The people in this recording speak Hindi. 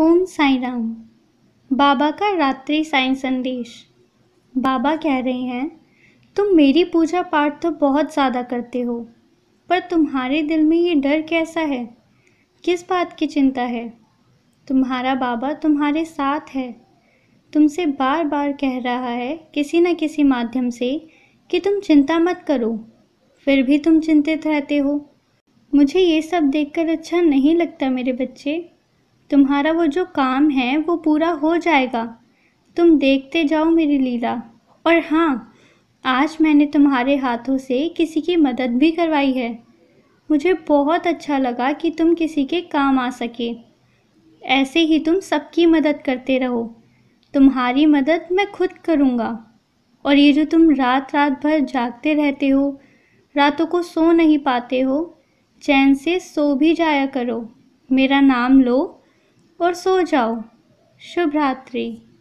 ओम साई राम बाबा का रात्रि साई संदेश बाबा कह रहे हैं तुम मेरी पूजा पाठ तो बहुत ज़्यादा करते हो पर तुम्हारे दिल में ये डर कैसा है किस बात की चिंता है तुम्हारा बाबा तुम्हारे साथ है तुमसे बार बार कह रहा है किसी न किसी माध्यम से कि तुम चिंता मत करो फिर भी तुम चिंतित रहते हो मुझे ये सब देखकर अच्छा नहीं लगता मेरे बच्चे तुम्हारा वो जो काम है वो पूरा हो जाएगा तुम देखते जाओ मेरी लीला और हाँ आज मैंने तुम्हारे हाथों से किसी की मदद भी करवाई है मुझे बहुत अच्छा लगा कि तुम किसी के काम आ सके ऐसे ही तुम सबकी मदद करते रहो तुम्हारी मदद मैं खुद करूँगा और ये जो तुम रात रात भर जागते रहते हो रातों को सो नहीं पाते हो चैन से सो भी जाया करो मेरा नाम लो और सो जाओ शुभ रात्रि